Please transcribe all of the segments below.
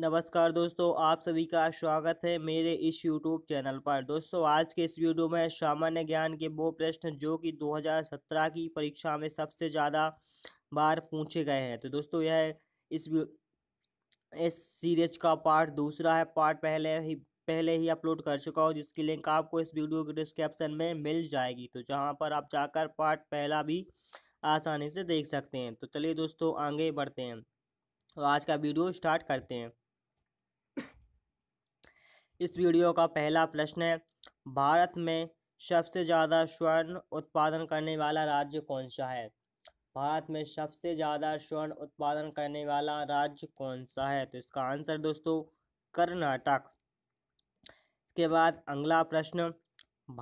नमस्कार दोस्तों आप सभी का स्वागत है मेरे इस यूट्यूब चैनल पर दोस्तों आज के इस वीडियो में सामान्य ज्ञान के वो प्रश्न जो कि 2017 की परीक्षा में सबसे ज़्यादा बार पूछे गए हैं तो दोस्तों यह इस इस सीरीज का पार्ट दूसरा है पार्ट पहले ही पहले ही अपलोड कर चुका हूँ जिसकी लिंक आपको इस वीडियो के डिस्क्रिप्शन में मिल जाएगी तो जहाँ पर आप जाकर पार्ट पहला भी आसानी से देख सकते हैं तो चलिए दोस्तों आगे बढ़ते हैं तो आज का वीडियो स्टार्ट करते हैं इस वीडियो का पहला प्रश्न है भारत में सबसे ज़्यादा स्वर्ण उत्पादन करने वाला राज्य कौन सा है भारत में सबसे ज़्यादा स्वर्ण उत्पादन करने वाला राज्य कौन सा है तो इसका आंसर दोस्तों कर्नाटक इसके बाद अगला प्रश्न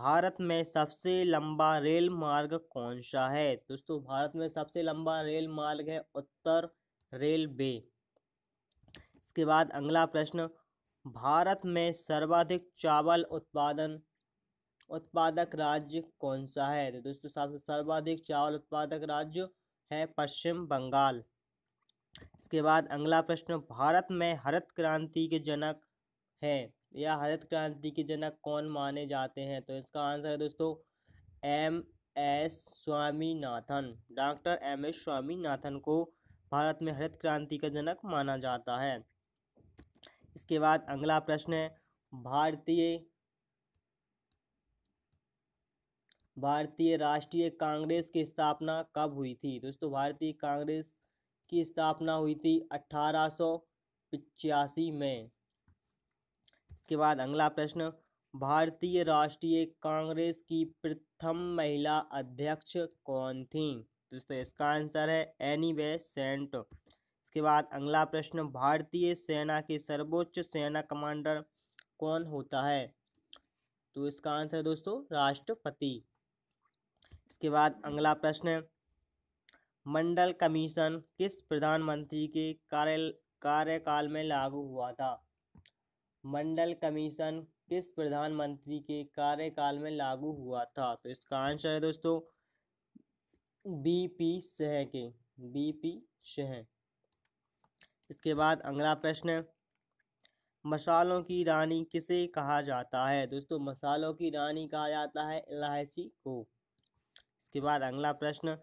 भारत में सबसे लंबा रेल मार्ग कौन सा है दोस्तों भारत में सबसे लंबा रेल मार्ग है उत्तर रेलवे इसके बाद अगला प्रश्न भारत में सर्वाधिक चावल उत्पादन उत्पादक राज्य कौन सा है तो दोस्तों सबसे सर्वाधिक चावल उत्पादक राज्य है पश्चिम बंगाल इसके बाद अगला प्रश्न भारत में हरित क्रांति के जनक है या हरित क्रांति के जनक कौन माने जाते हैं तो इसका आंसर है दोस्तों M S Swaminathan doctor M S Swaminathan को भारत में हरित क्रांति का जनक माना जाता है इसके बाद अगला प्रश्न है भारतीय भारतीय राष्ट्रीय कांग्रेस की स्थापना कब हुई थी दोस्तों भारतीय कांग्रेस की स्थापना हुई थी अठारह में इसके बाद अगला प्रश्न भारतीय राष्ट्रीय कांग्रेस की प्रथम महिला अध्यक्ष कौन थी दोस्तों इसका आंसर है एनी वे सेंट उसके बाद अगला प्रश्न भारतीय सेना के सर्वोच्च सेना कमांडर कौन होता है तो इसका आंसर दोस्तों राष्ट्रपति इसके बाद अगला प्रश्न मंडल कमीशन किस प्रधानमंत्री के कार्य कार्यकाल में लागू हुआ था मंडल कमीशन किस प्रधानमंत्री के कार्यकाल में लागू हुआ था तो इसका आंसर है दोस्तों बीपी पी शह के बीपी पी शह इसके बाद अगला प्रश्न मसालों की रानी किसे कहा जाता है दोस्तों मसालों की रानी कहा जाता है इलायची को इसके बाद अगला प्रश्न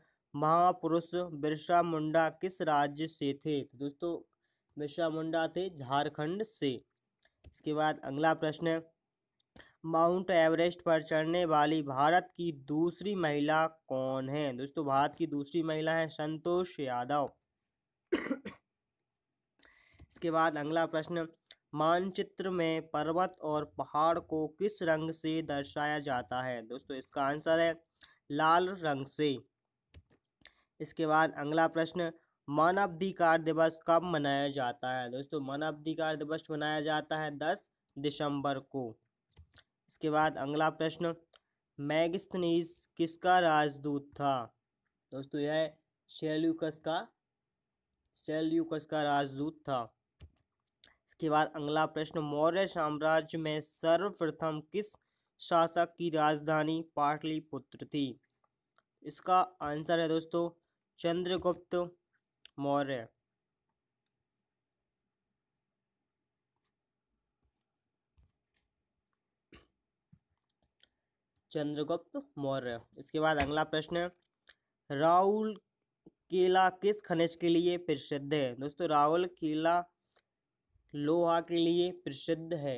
महापुरुष बिरसा मुंडा किस राज्य से थे तो दोस्तों बिरसा मुंडा थे झारखंड से इसके बाद अगला प्रश्न माउंट एवरेस्ट पर चढ़ने वाली भारत की दूसरी महिला कौन है दोस्तों भारत की दूसरी महिला है संतोष यादव इसके बाद अगला प्रश्न मानचित्र में पर्वत और पहाड़ को किस रंग से दर्शाया जाता है दोस्तों इसका आंसर है लाल रंग से इसके बाद अगला प्रश्न मानवाधिकार दिवस कब मनाया जाता है दोस्तों मानवाधिकार दिवस मनाया जाता है दस दिसंबर को इसके बाद अगला प्रश्न मैगस्तनीस किसका राजदूत था दोस्तों यह शेल्यूकस का शेल्यूकस का राजदूत था इसके बाद अगला प्रश्न मौर्य साम्राज्य में सर्वप्रथम किस शासक की राजधानी पाटलिपुत्र थी इसका आंसर है दोस्तों चंद्रगुप्त मौर्य चंद्रगुप्त मौर्य इसके बाद अगला प्रश्न राहुल किला किस खनिज के लिए प्रसिद्ध है दोस्तों राहुल किला लोहा के लिए प्रसिद्ध है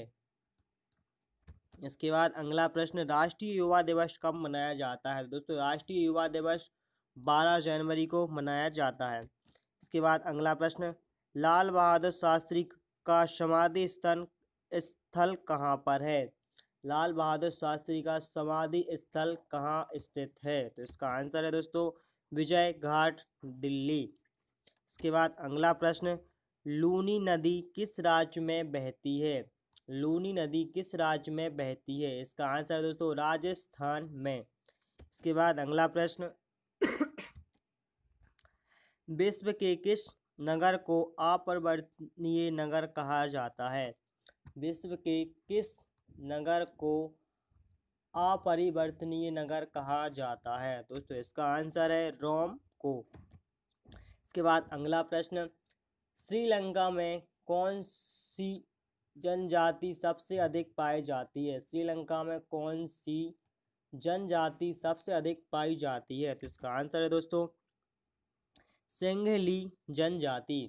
इसके बाद अगला प्रश्न राष्ट्रीय युवा दिवस कब मनाया जाता है दोस्तों राष्ट्रीय युवा दिवस 12 जनवरी को मनाया जाता है इसके बाद अगला प्रश्न लाल बहादुर शास्त्री का समाधि स्थल स्थल कहाँ पर है लाल बहादुर शास्त्री का समाधि स्थल कहाँ स्थित है तो इसका आंसर है दोस्तों विजय घाट दिल्ली इसके बाद अगला प्रश्न लूनी नदी किस राज्य में बहती है लूनी नदी किस राज्य में बहती है इसका आंसर दोस्तों राजस्थान में इसके बाद अगला प्रश्न विश्व के किस नगर को अपरिवर्तनीय नगर कहा जाता है विश्व के किस नगर को अपरिवर्तनीय नगर कहा जाता है दोस्तों इसका आंसर है रोम को इसके बाद अगला प्रश्न श्रीलंका में कौन सी जनजाति सबसे अधिक पाई जाती है श्रीलंका में कौन सी जनजाति सबसे अधिक पाई जाती है तो इसका आंसर है दोस्तों सिंघली जनजाति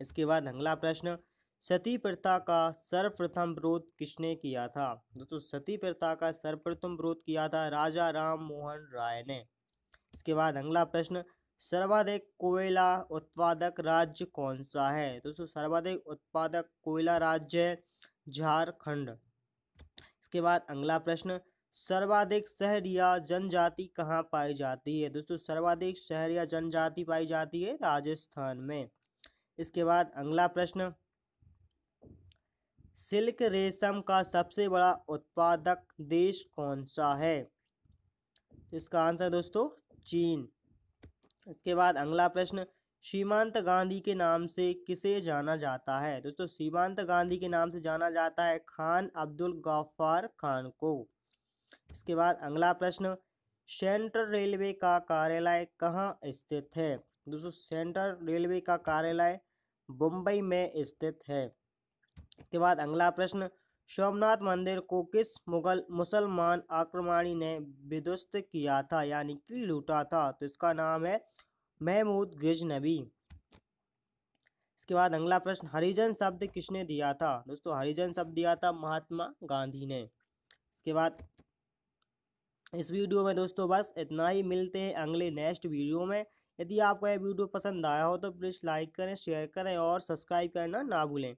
इसके बाद अगला प्रश्न सती प्रथा का सर्वप्रथम विरोध किसने किया था दोस्तों सती प्रथा का सर्वप्रथम विरोध किया था राजा राम मोहन राय ने इसके बाद अगला प्रश्न सर्वाधिक कोयला उत्पादक राज्य कौन सा है तो दोस्तों सर्वाधिक उत्पादक कोयला राज्य है झारखंड इसके बाद अगला प्रश्न सर्वाधिक शहर या जनजाति कहाँ पाई जाती है दोस्तों सर्वाधिक शहर या जनजाति पाई जाती है राजस्थान में इसके बाद अगला प्रश्न सिल्क रेशम का सबसे बड़ा उत्पादक देश कौन सा है इसका आंसर दोस्तों चीन इसके बाद अगला प्रश्न सीमांत गांधी के नाम से किसे जाना जाता है दोस्तों सीमांत गांधी के नाम से जाना जाता है खान अब्दुल गफ्फार खान को इसके बाद अगला प्रश्न सेंट्रल रेलवे का कार्यालय कहाँ स्थित है दोस्तों सेंट्रल रेलवे का कार्यालय मुंबई में स्थित है इसके बाद अगला प्रश्न सोमनाथ मंदिर को किस मुगल मुसलमान आक्रमणी ने विध्वस्त किया था यानी कि लूटा था तो इसका नाम है महमूद गजनबी इसके बाद अगला प्रश्न हरिजन शब्द किसने दिया था दोस्तों हरिजन शब्द दिया था महात्मा गांधी ने इसके बाद इस वीडियो में दोस्तों बस इतना ही मिलते हैं अगले नेक्स्ट वीडियो में यदि आपको यह वीडियो पसंद आया हो तो प्लीज़ लाइक करें शेयर करें और सब्सक्राइब करना ना भूलें